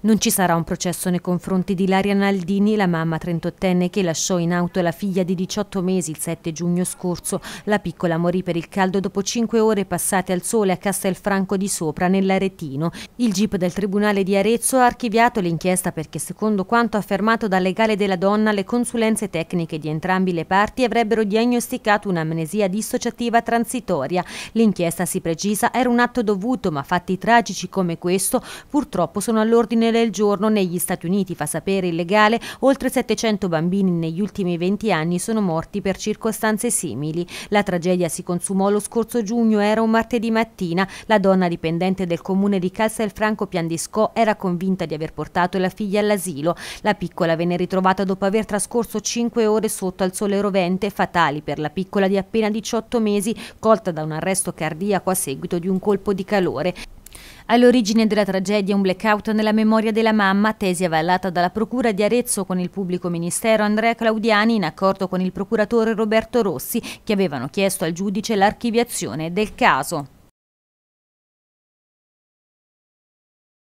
Non ci sarà un processo nei confronti di Laria Naldini, la mamma 38enne che lasciò in auto la figlia di 18 mesi il 7 giugno scorso. La piccola morì per il caldo dopo 5 ore passate al sole a Castelfranco di Sopra, nell'Aretino. Il GIP del Tribunale di Arezzo ha archiviato l'inchiesta perché, secondo quanto affermato dal legale della donna, le consulenze tecniche di entrambi le parti avrebbero diagnosticato un'amnesia dissociativa transitoria. L'inchiesta, si precisa, era un atto dovuto, ma fatti tragici come questo purtroppo sono all'ordine funerale il giorno negli Stati Uniti, fa sapere il legale, oltre 700 bambini negli ultimi 20 anni sono morti per circostanze simili. La tragedia si consumò lo scorso giugno, era un martedì mattina. La donna dipendente del comune di Castelfranco Piandiscò era convinta di aver portato la figlia all'asilo. La piccola venne ritrovata dopo aver trascorso 5 ore sotto al sole rovente, fatali per la piccola di appena 18 mesi, colta da un arresto cardiaco a seguito di un colpo di calore. All'origine della tragedia un blackout nella memoria della mamma, tesi avallata dalla Procura di Arezzo con il pubblico ministero Andrea Claudiani in accordo con il procuratore Roberto Rossi, che avevano chiesto al giudice l'archiviazione del caso.